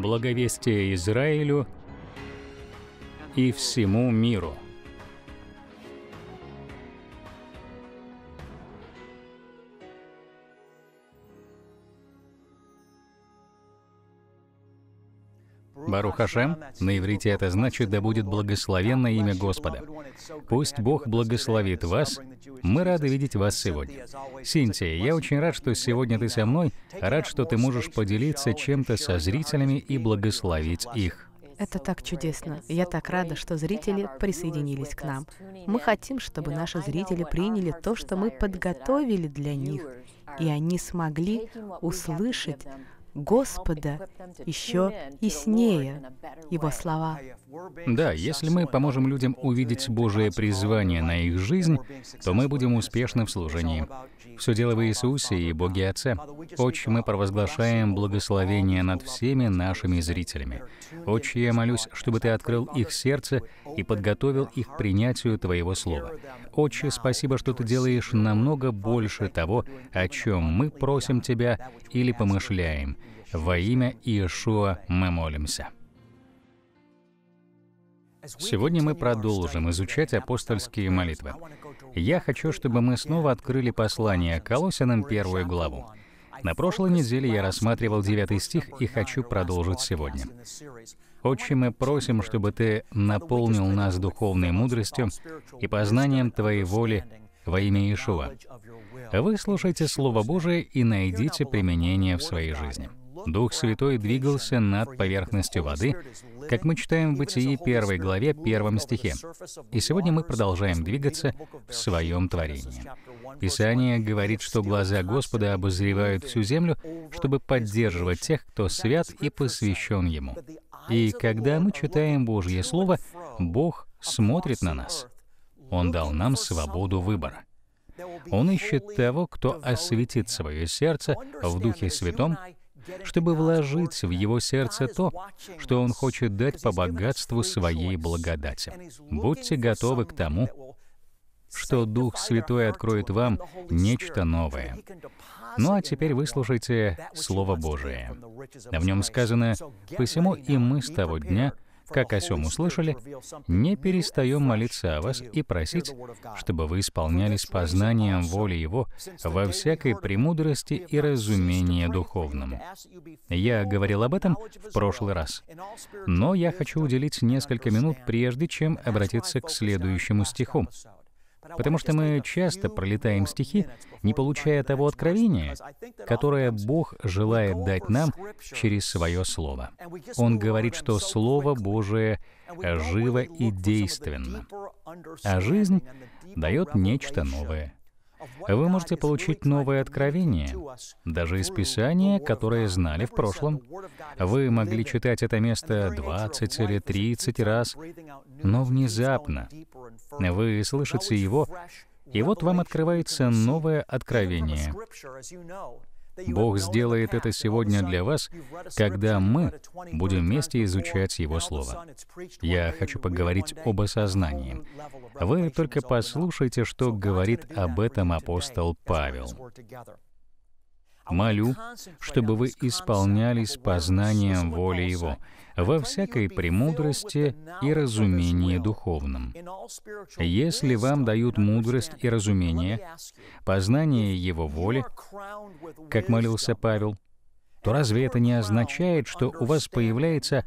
благовестие Израилю и всему миру. Барух Хашем, на иврите это значит «Да будет благословенно имя Господа». Пусть Бог благословит вас. Мы рады видеть вас сегодня. Синтия, я очень рад, что сегодня ты со мной, рад, что ты можешь поделиться чем-то со зрителями и благословить их. Это так чудесно. Я так рада, что зрители присоединились к нам. Мы хотим, чтобы наши зрители приняли то, что мы подготовили для них, и они смогли услышать Господа еще яснее его слова. Да, если мы поможем людям увидеть Божие призвание на их жизнь, то мы будем успешны в служении. Все дело в Иисусе и Боге Отце. Отче, мы провозглашаем благословение над всеми нашими зрителями. Отче, я молюсь, чтобы Ты открыл их сердце и подготовил их к принятию Твоего Слова. Отче, спасибо, что Ты делаешь намного больше того, о чем мы просим Тебя или помышляем. Во имя Иешуа мы молимся. Сегодня мы продолжим изучать апостольские молитвы. Я хочу, чтобы мы снова открыли послание Колосянам первую главу. На прошлой неделе я рассматривал 9 стих и хочу продолжить сегодня. Отче, мы просим, чтобы Ты наполнил нас духовной мудростью и познанием Твоей воли во имя Иешуа. Вы слушайте Слово Божие и найдите применение в своей жизни. Дух Святой двигался над поверхностью воды, как мы читаем в Бытии 1 главе 1 стихе. И сегодня мы продолжаем двигаться в своем творении. Писание говорит, что глаза Господа обозревают всю землю, чтобы поддерживать тех, кто свят и посвящен Ему. И когда мы читаем Божье Слово, Бог смотрит на нас. Он дал нам свободу выбора. Он ищет того, кто осветит свое сердце в Духе Святом, чтобы вложить в его сердце то, что он хочет дать по богатству своей благодати. Будьте готовы к тому, что Дух Святой откроет вам нечто новое. Ну а теперь выслушайте Слово Божие. В нем сказано, «Посему и мы с того дня, как о сем услышали, не перестаем молиться о вас и просить, чтобы вы исполнялись познанием воли Его во всякой премудрости и разумении духовному. Я говорил об этом в прошлый раз, но я хочу уделить несколько минут, прежде чем обратиться к следующему стиху, Потому что мы часто пролетаем стихи, не получая того откровения, которое Бог желает дать нам через Свое Слово. Он говорит, что Слово Божие живо и действенно, а жизнь дает нечто новое вы можете получить новое откровение, даже из Писания, которое знали в прошлом. Вы могли читать это место 20 или 30 раз, но внезапно вы слышите его, и вот вам открывается новое откровение. Бог сделает это сегодня для вас, когда мы будем вместе изучать Его Слово. Я хочу поговорить об осознании. Вы только послушайте, что говорит об этом апостол Павел. Молю, чтобы вы исполнялись познанием воли Его во всякой премудрости и разумении духовном. Если вам дают мудрость и разумение, познание Его воли, как молился Павел, то разве это не означает, что у вас появляется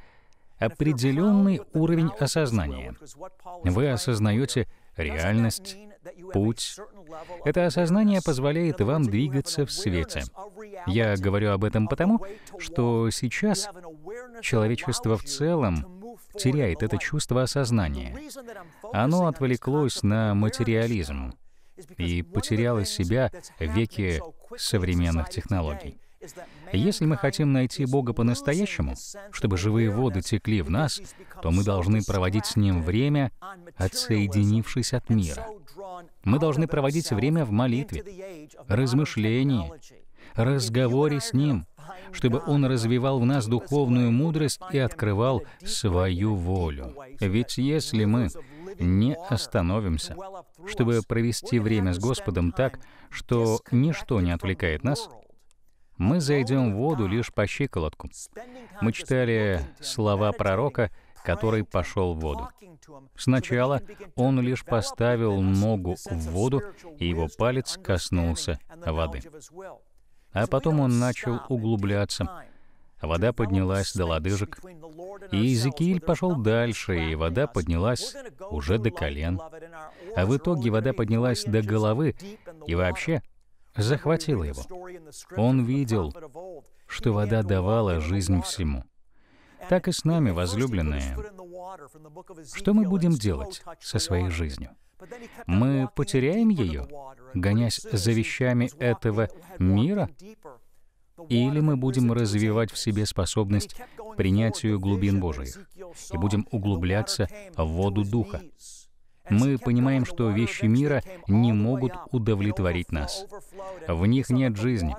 определенный уровень осознания? Вы осознаете реальность, путь. Это осознание позволяет вам двигаться в свете. Я говорю об этом потому, что сейчас человечество в целом теряет это чувство осознания. Оно отвлеклось на материализм и потеряло себя в веке современных технологий. Если мы хотим найти Бога по-настоящему, чтобы живые воды текли в нас, то мы должны проводить с Ним время, отсоединившись от мира. Мы должны проводить время в молитве, размышлении, разговоре с Ним, чтобы Он развивал в нас духовную мудрость и открывал свою волю. Ведь если мы не остановимся, чтобы провести время с Господом так, что ничто не отвлекает нас, мы зайдем в воду лишь по щиколотку. Мы читали слова пророка, который пошел в воду. Сначала он лишь поставил ногу в воду, и его палец коснулся воды. А потом он начал углубляться. Вода поднялась до лодыжек. И Иезекииль пошел дальше, и вода поднялась уже до колен. А в итоге вода поднялась до головы, и вообще Захватило его. Он видел, что вода давала жизнь всему. Так и с нами, возлюбленные. Что мы будем делать со своей жизнью? Мы потеряем ее, гонясь за вещами этого мира? Или мы будем развивать в себе способность принятию глубин Божиих и будем углубляться в воду Духа, мы понимаем, что вещи мира не могут удовлетворить нас. В них нет жизни.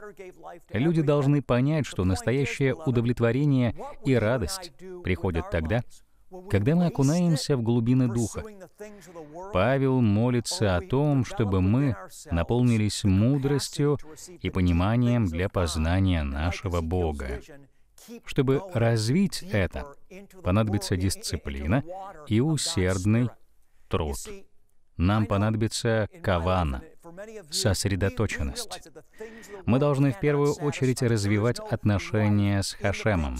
Люди должны понять, что настоящее удовлетворение и радость приходят тогда, когда мы окунаемся в глубины Духа. Павел молится о том, чтобы мы наполнились мудростью и пониманием для познания нашего Бога. Чтобы развить это, понадобится дисциплина и усердный труд. Нам понадобится кавана, сосредоточенность. Мы должны в первую очередь развивать отношения с Хашемом.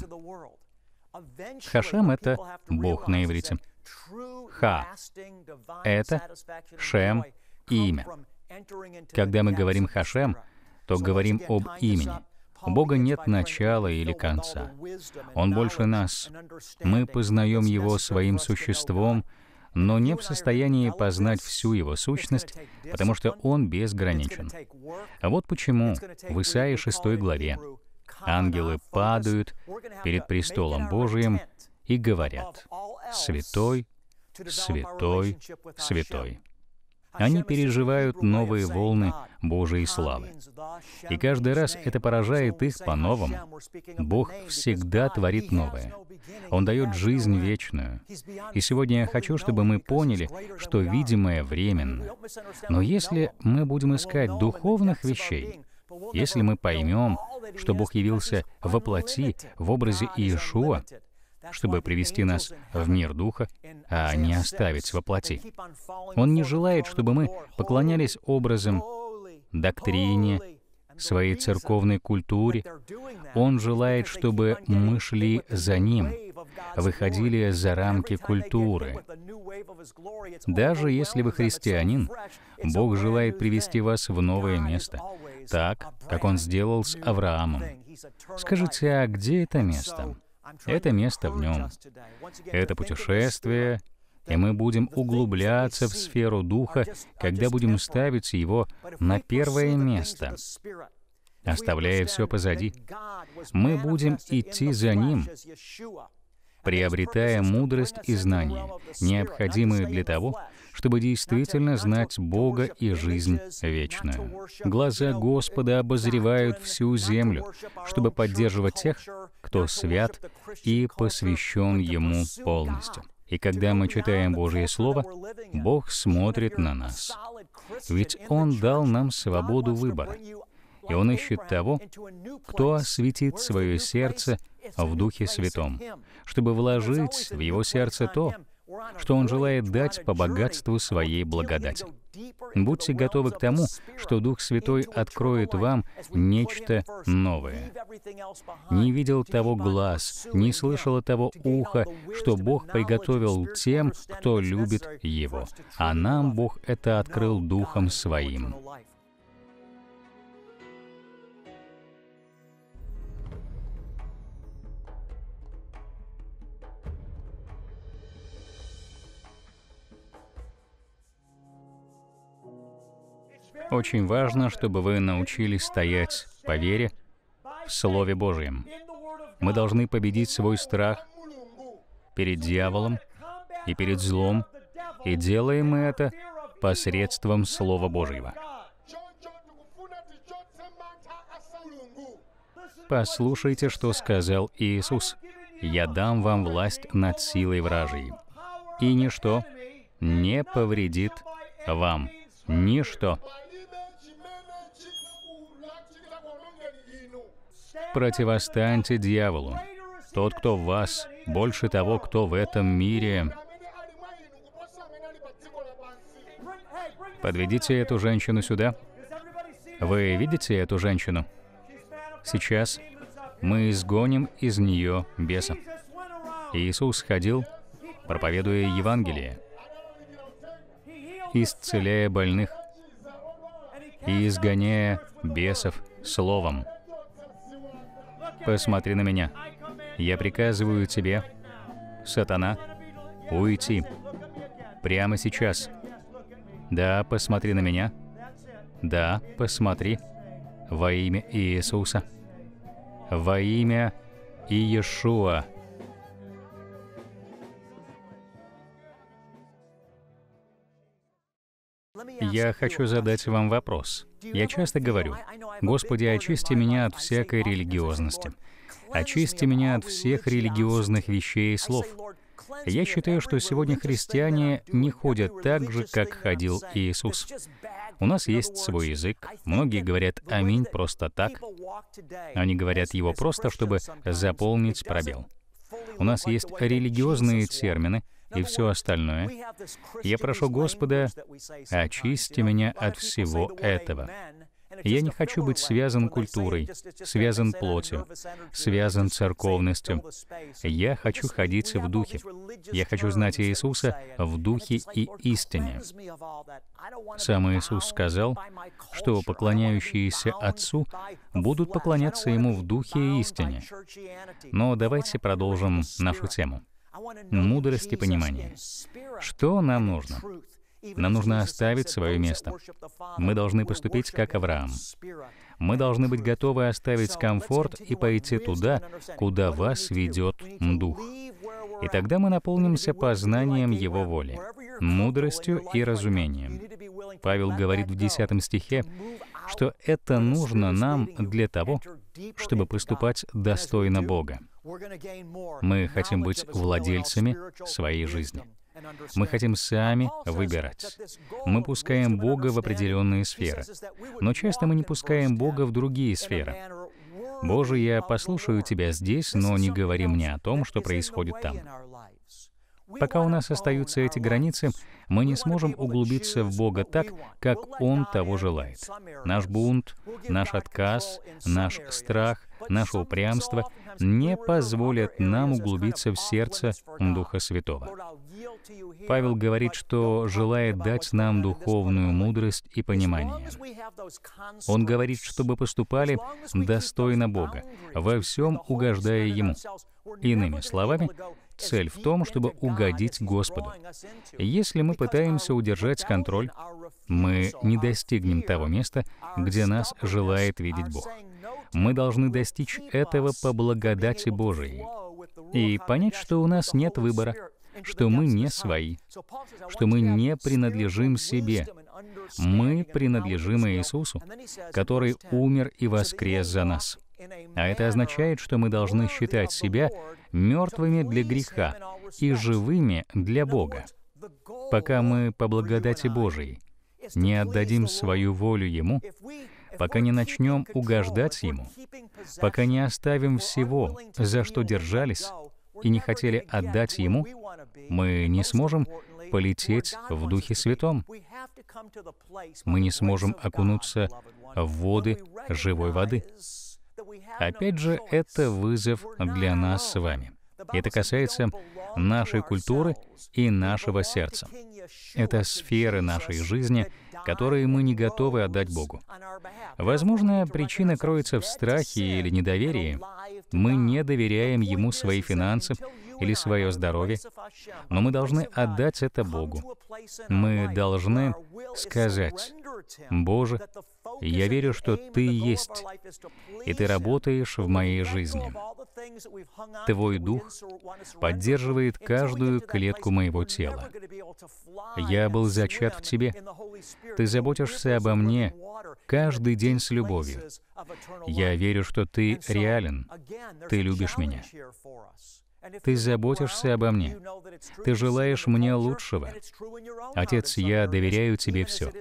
Хашем — это Бог на иврите. Ха — это Шем — имя. Когда мы говорим Хашем, то говорим об имени. У Бога нет начала или конца. Он больше нас. Мы познаем Его своим существом — но не в состоянии познать всю его сущность, потому что он безграничен. А вот почему в Исаии 6 главе ангелы падают перед престолом Божиим и говорят «Святой, святой, святой». Они переживают новые волны Божьей славы. И каждый раз это поражает их по-новому. Бог всегда творит новое. Он дает жизнь вечную. И сегодня я хочу, чтобы мы поняли, что видимое временно. Но если мы будем искать духовных вещей, если мы поймем, что Бог явился во плоти в образе Иешуа, чтобы привести нас в мир Духа, а не оставить воплоти. Он не желает, чтобы мы поклонялись образам, доктрине, своей церковной культуре. Он желает, чтобы мы шли за Ним, выходили за рамки культуры. Даже если вы христианин, Бог желает привести вас в новое место, так, как Он сделал с Авраамом. Скажите, а где это место? Это место в нем. Это путешествие, и мы будем углубляться в сферу Духа, когда будем ставить его на первое место, оставляя все позади. Мы будем идти за Ним, приобретая мудрость и знания, необходимые для того, чтобы действительно знать Бога и жизнь вечную. Глаза Господа обозревают всю землю, чтобы поддерживать тех, кто свят и посвящен Ему полностью. И когда мы читаем Божье Слово, Бог смотрит на нас. Ведь Он дал нам свободу выбора. И Он ищет того, кто осветит свое сердце в Духе Святом, чтобы вложить в его сердце то, что Он желает дать по богатству Своей благодати. Будьте готовы к тому, что Дух Святой откроет вам нечто новое. Не видел того глаз, не слышало того уха, что Бог приготовил тем, кто любит Его. А нам Бог это открыл Духом Своим. Очень важно, чтобы вы научились стоять по вере в Слове Божьем. Мы должны победить свой страх перед дьяволом и перед злом, и делаем мы это посредством Слова Божьего. Послушайте, что сказал Иисус. «Я дам вам власть над силой вражей, и ничто не повредит вам». Ничто противостаньте дьяволу. Тот, кто в вас, больше того, кто в этом мире. Подведите эту женщину сюда. Вы видите эту женщину? Сейчас мы изгоним из нее беса. Иисус ходил, проповедуя Евангелие, исцеляя больных и изгоняя бесов словом. Посмотри на меня. Я приказываю тебе, сатана, уйти. Прямо сейчас. Да, посмотри на меня. Да, посмотри. Во имя Иисуса. Во имя Иешуа. я хочу задать вам вопрос. Я часто говорю, «Господи, очисти меня от всякой религиозности. Очисти меня от всех религиозных вещей и слов». Я считаю, что сегодня христиане не ходят так же, как ходил Иисус. У нас есть свой язык. Многие говорят «Аминь» просто так. Они говорят его просто, чтобы заполнить пробел. У нас есть религиозные термины, и все остальное, я прошу Господа, очисти меня от всего этого. Я не хочу быть связан культурой, связан плотью, связан церковностью. Я хочу ходить в духе. Я хочу знать Иисуса в духе и истине. Сам Иисус сказал, что поклоняющиеся Отцу будут поклоняться Ему в духе и истине. Но давайте продолжим нашу тему мудрости понимание. Что нам нужно? Нам нужно оставить свое место. Мы должны поступить как Авраам. Мы должны быть готовы оставить комфорт и пойти туда, куда вас ведет Дух. И тогда мы наполнимся познанием Его воли, мудростью и разумением. Павел говорит в 10 стихе, что это нужно нам для того, чтобы поступать достойно Бога. Мы хотим быть владельцами своей жизни. Мы хотим сами выбирать. Мы пускаем Бога в определенные сферы, но часто мы не пускаем Бога в другие сферы. «Боже, я послушаю Тебя здесь, но не говори мне о том, что происходит там». Пока у нас остаются эти границы, мы не сможем углубиться в Бога так, как Он того желает. Наш бунт, наш отказ, наш страх, наше упрямство не позволят нам углубиться в сердце Духа Святого. Павел говорит, что желает дать нам духовную мудрость и понимание. Он говорит, чтобы поступали достойно Бога, во всем угождая Ему. Иными словами, Цель в том, чтобы угодить Господу. Если мы пытаемся удержать контроль, мы не достигнем того места, где нас желает видеть Бог. Мы должны достичь этого по благодати Божией и понять, что у нас нет выбора, что мы не свои, что мы не принадлежим себе. Мы принадлежим Иисусу, который умер и воскрес за нас. А это означает, что мы должны считать себя мертвыми для греха и живыми для Бога, пока мы по благодати Божией не отдадим свою волю Ему, пока не начнем угождать Ему, пока не оставим всего, за что держались, и не хотели отдать Ему, мы не сможем полететь в Духе Святом. Мы не сможем окунуться в воды живой воды. Опять же, это вызов для нас с вами. Это касается нашей культуры и нашего сердца. Это сферы нашей жизни, которые мы не готовы отдать Богу. Возможно, причина кроется в страхе или недоверии. Мы не доверяем Ему свои финансы или свое здоровье, но мы должны отдать это Богу. Мы должны сказать, Боже, я верю, что Ты есть, и Ты работаешь в моей жизни. Твой Дух поддерживает каждую клетку моего тела. Я был зачат в Тебе. Ты заботишься обо мне каждый день с любовью. Я верю, что Ты реален. Ты любишь меня. Ты заботишься обо мне. Ты желаешь мне лучшего. Отец, я доверяю тебе все.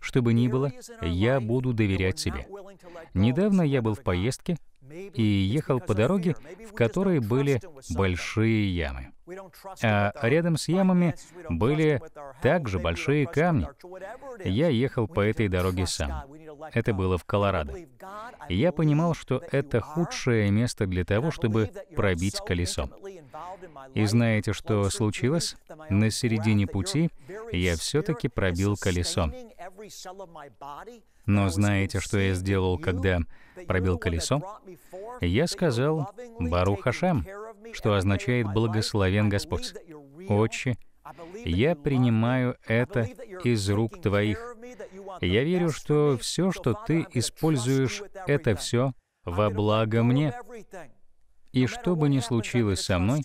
Что бы ни было, я буду доверять тебе. Недавно я был в поездке и ехал по дороге, в которой были большие ямы. А рядом с ямами были также большие камни. Я ехал по этой дороге сам. Это было в Колорадо. я понимал, что это худшее место для того, чтобы пробить колесо. И знаете, что случилось? На середине пути я все-таки пробил колесо. Но знаете, что я сделал, когда пробил колесо? Я сказал «Бару Хашем», что означает «Благословен Господь». «Отче, я принимаю это из рук Твоих. Я верю, что все, что Ты используешь, это все во благо мне. И что бы ни случилось со мной,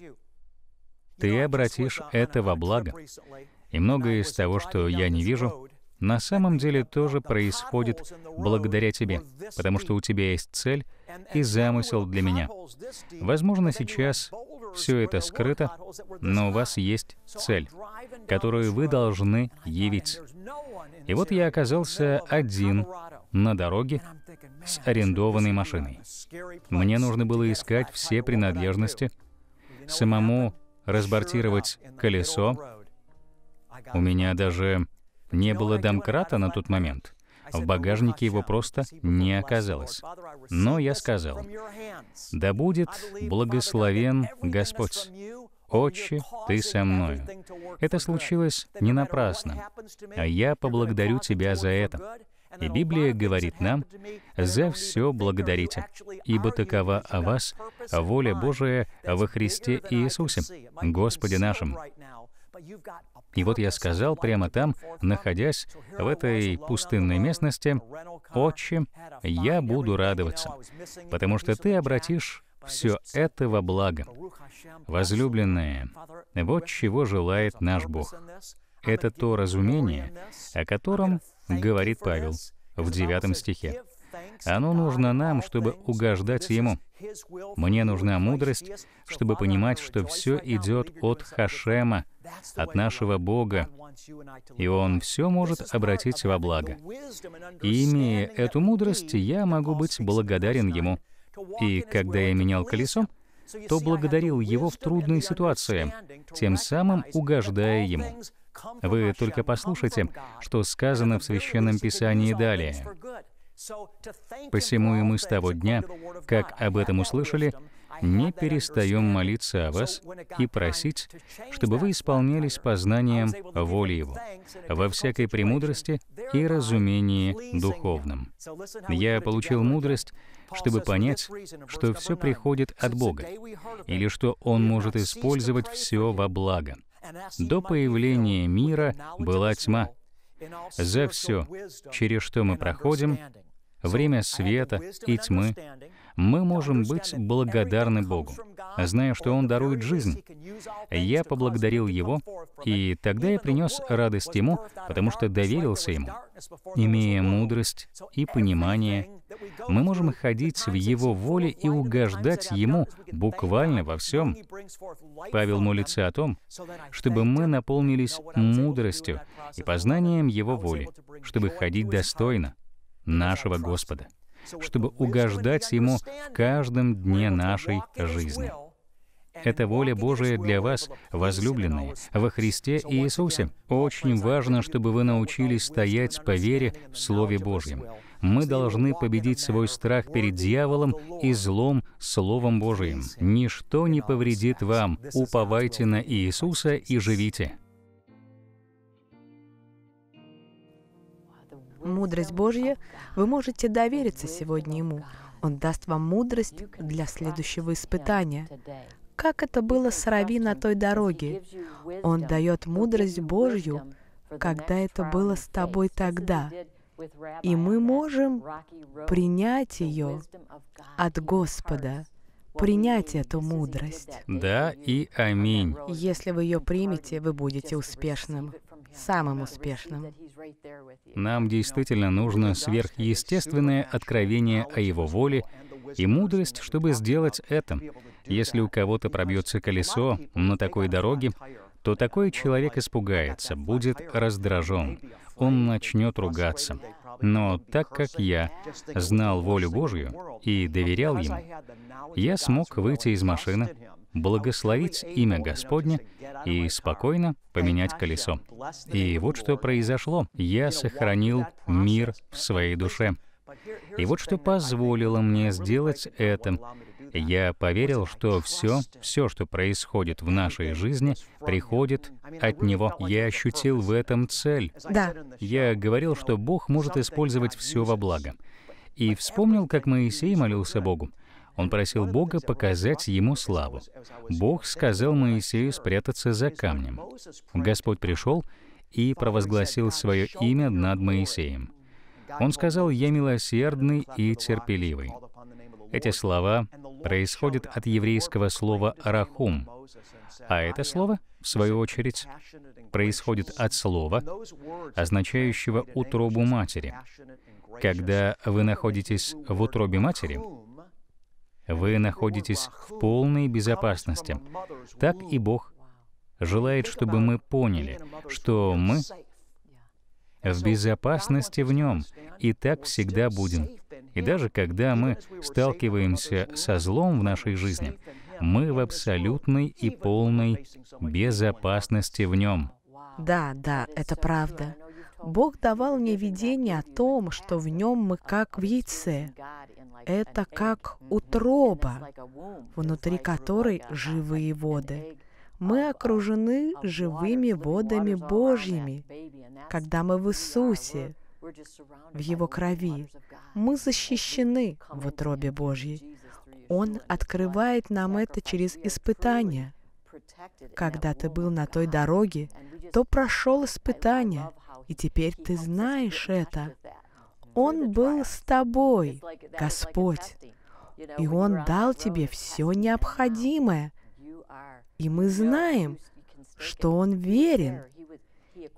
Ты обратишь это во благо. И многое из того, что я не вижу, на самом деле тоже происходит благодаря тебе, потому что у тебя есть цель и замысел для меня. Возможно, сейчас все это скрыто, но у вас есть цель, которую вы должны явить. И вот я оказался один на дороге с арендованной машиной. Мне нужно было искать все принадлежности, самому разбортировать колесо. У меня даже не было домкрата на тот момент — в багажнике его просто не оказалось. Но я сказал, «Да будет благословен Господь». «Отче, Ты со мною». Это случилось не напрасно, а я поблагодарю Тебя за это. И Библия говорит нам, «За все благодарите, ибо такова о вас воля Божия во Христе Иисусе, Господе нашим». И вот я сказал прямо там, находясь в этой пустынной местности, «Отче, я буду радоваться, потому что Ты обратишь все это во благо». Возлюбленные, вот чего желает наш Бог. Это то разумение, о котором говорит Павел в девятом стихе. Оно нужно нам, чтобы угождать Ему. Мне нужна мудрость, чтобы понимать, что все идет от Хашема, от нашего Бога, и Он все может обратить во благо. И имея эту мудрость, я могу быть благодарен Ему. И когда я менял колесо, то благодарил Его в трудной ситуации, тем самым угождая Ему. Вы только послушайте, что сказано в Священном Писании далее. Посему и мы с того дня, как об этом услышали, не перестаем молиться о вас и просить, чтобы вы исполнялись познанием воли Его во всякой премудрости и разумении духовном. Я получил мудрость, чтобы понять, что все приходит от Бога, или что Он может использовать все во благо. До появления мира была тьма. За все, через что мы проходим, время света и тьмы, мы можем быть благодарны Богу, зная, что Он дарует жизнь. Я поблагодарил Его, и тогда я принес радость Ему, потому что доверился Ему. Имея мудрость и понимание, мы можем ходить в Его воле и угождать Ему буквально во всем. Павел молится о том, чтобы мы наполнились мудростью и познанием Его воли, чтобы ходить достойно, нашего Господа, чтобы угождать Ему в каждом дне нашей жизни. Это воля Божия для вас, возлюбленные, во Христе Иисусе. Очень важно, чтобы вы научились стоять по вере в Слове Божьем. Мы должны победить свой страх перед дьяволом и злом Словом Божиим. Ничто не повредит вам. Уповайте на Иисуса и живите. мудрость Божья, вы можете довериться сегодня Ему. Он даст вам мудрость для следующего испытания. Как это было с Рави на той дороге? Он дает мудрость Божью, когда это было с тобой тогда. И мы можем принять ее от Господа, принять эту мудрость. Да и аминь. Если вы ее примете, вы будете успешным, самым успешным. Нам действительно нужно сверхъестественное откровение о Его воле и мудрость, чтобы сделать это. Если у кого-то пробьется колесо на такой дороге, то такой человек испугается, будет раздражен, он начнет ругаться. Но так как я знал волю Божью и доверял ему, я смог выйти из машины, благословить имя Господне и спокойно поменять колесо. И вот что произошло. Я сохранил мир в своей душе. И вот что позволило мне сделать это. Я поверил, что все, все, что происходит в нашей жизни, приходит от Него. Я ощутил в этом цель. Да. Я говорил, что Бог может использовать все во благо. И вспомнил, как Моисей молился Богу. Он просил Бога показать ему славу. Бог сказал Моисею спрятаться за камнем. Господь пришел и провозгласил свое имя над Моисеем. Он сказал, «Я милосердный и терпеливый». Эти слова происходят от еврейского слова «рахум», а это слово, в свою очередь, происходит от слова, означающего «утробу матери». Когда вы находитесь в утробе матери, вы находитесь в полной безопасности. Так и Бог желает, чтобы мы поняли, что мы в безопасности в Нем, и так всегда будем. И даже когда мы сталкиваемся со злом в нашей жизни, мы в абсолютной и полной безопасности в Нем. Да, да, это правда. Бог давал мне видение о том, что в нем мы как в яйце. Это как утроба, внутри которой живые воды. Мы окружены живыми водами Божьими, когда мы в Иисусе, в Его крови. Мы защищены в утробе Божьей. Он открывает нам это через испытания – когда ты был на той дороге, то прошел испытание, и теперь ты знаешь это. Он был с тобой, Господь, и Он дал тебе все необходимое. И мы знаем, что Он верен,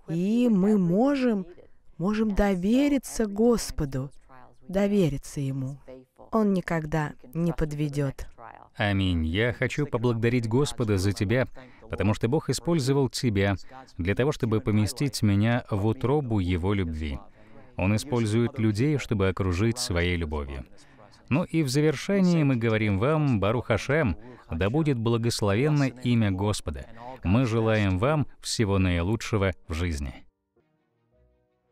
и мы можем, можем довериться Господу, довериться Ему. Он никогда не подведет. Аминь. Я хочу поблагодарить Господа за тебя, потому что Бог использовал тебя для того, чтобы поместить меня в утробу Его любви. Он использует людей, чтобы окружить своей любовью. Ну и в завершении мы говорим вам, Бару Хашем, да будет благословенно имя Господа. Мы желаем вам всего наилучшего в жизни.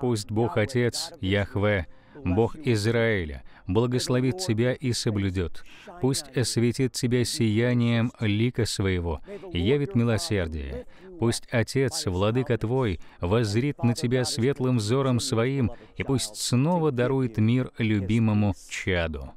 Пусть Бог Отец, Яхве, Бог Израиля, благословит тебя и соблюдет. Пусть осветит тебя сиянием лика своего, явит милосердие. Пусть Отец, Владыка твой, воззрит на тебя светлым взором своим, и пусть снова дарует мир любимому чаду.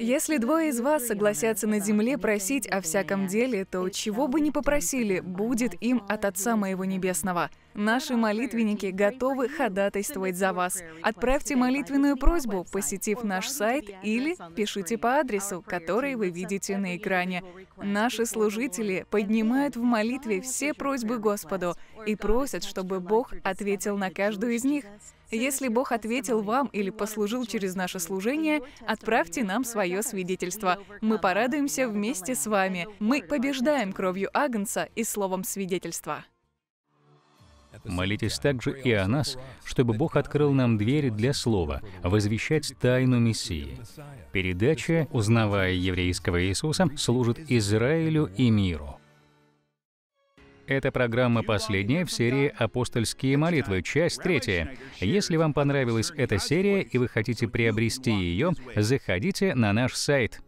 Если двое из вас согласятся на земле просить о всяком деле, то чего бы ни попросили, будет им от Отца Моего Небесного — Наши молитвенники готовы ходатайствовать за вас. Отправьте молитвенную просьбу, посетив наш сайт или пишите по адресу, который вы видите на экране. Наши служители поднимают в молитве все просьбы Господу и просят, чтобы Бог ответил на каждую из них. Если Бог ответил вам или послужил через наше служение, отправьте нам свое свидетельство. Мы порадуемся вместе с вами. Мы побеждаем кровью Агнца и словом свидетельства. Молитесь также и о нас, чтобы Бог открыл нам двери для слова, возвещать тайну Мессии. Передача «Узнавая еврейского Иисуса» служит Израилю и миру. Это программа последняя в серии «Апостольские молитвы», часть третья. Если вам понравилась эта серия и вы хотите приобрести ее, заходите на наш сайт –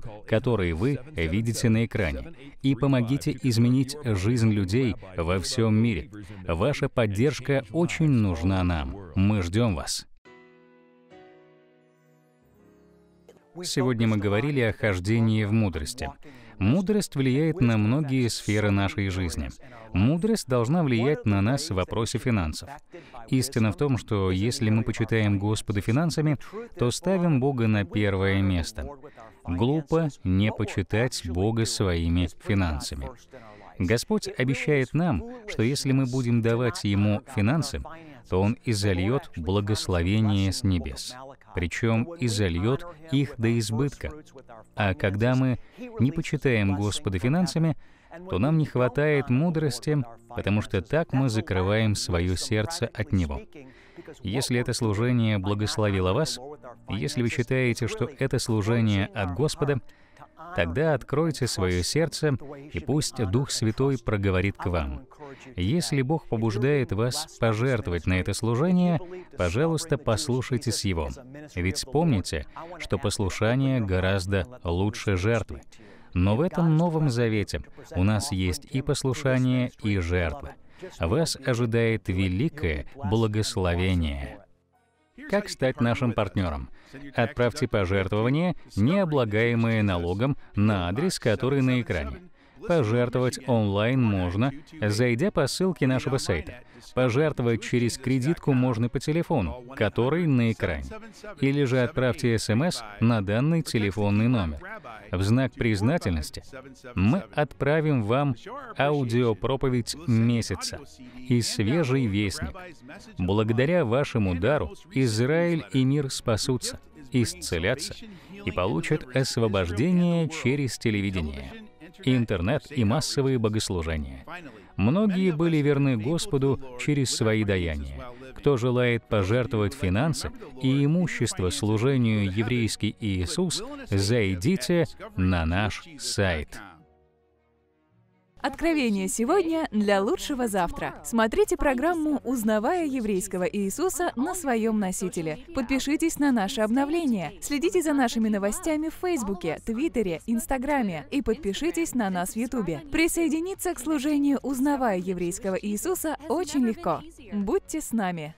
примеру, которые вы видите на экране, и помогите изменить жизнь людей во всем мире. Ваша поддержка очень нужна нам. Мы ждем вас. Сегодня мы говорили о хождении в мудрости. Мудрость влияет на многие сферы нашей жизни. Мудрость должна влиять на нас в вопросе финансов. Истина в том, что если мы почитаем Господа финансами, то ставим Бога на первое место. Глупо не почитать Бога своими финансами. Господь обещает нам, что если мы будем давать Ему финансы, то Он изольет благословение с небес. Причем изольет их до избытка. А когда мы не почитаем Господа финансами, то нам не хватает мудрости, потому что так мы закрываем свое сердце от Него. Если это служение благословило вас, если вы считаете, что это служение от Господа, Тогда откройте свое сердце, и пусть Дух Святой проговорит к вам. Если Бог побуждает вас пожертвовать на это служение, пожалуйста, послушайтесь Его. Ведь вспомните, что послушание гораздо лучше жертвы. Но в этом Новом Завете у нас есть и послушание, и жертва. Вас ожидает великое благословение. Как стать нашим партнером? Отправьте пожертвования, не облагаемые налогом, на адрес, который на экране. Пожертвовать онлайн можно, зайдя по ссылке нашего сайта. Пожертвовать через кредитку можно по телефону, который на экране. Или же отправьте СМС на данный телефонный номер. В знак признательности мы отправим вам аудиопроповедь месяца и свежий вестник. Благодаря вашему дару Израиль и мир спасутся, исцелятся и получат освобождение через телевидение и интернет, и массовые богослужения. Многие были верны Господу через свои даяния. Кто желает пожертвовать финансы и имущество служению еврейский Иисус, зайдите на наш сайт. Откровение сегодня для лучшего завтра. Смотрите программу «Узнавая еврейского Иисуса» на своем носителе. Подпишитесь на наши обновления. Следите за нашими новостями в Фейсбуке, Твиттере, Инстаграме и подпишитесь на нас в Ютубе. Присоединиться к служению «Узнавая еврейского Иисуса» очень легко. Будьте с нами!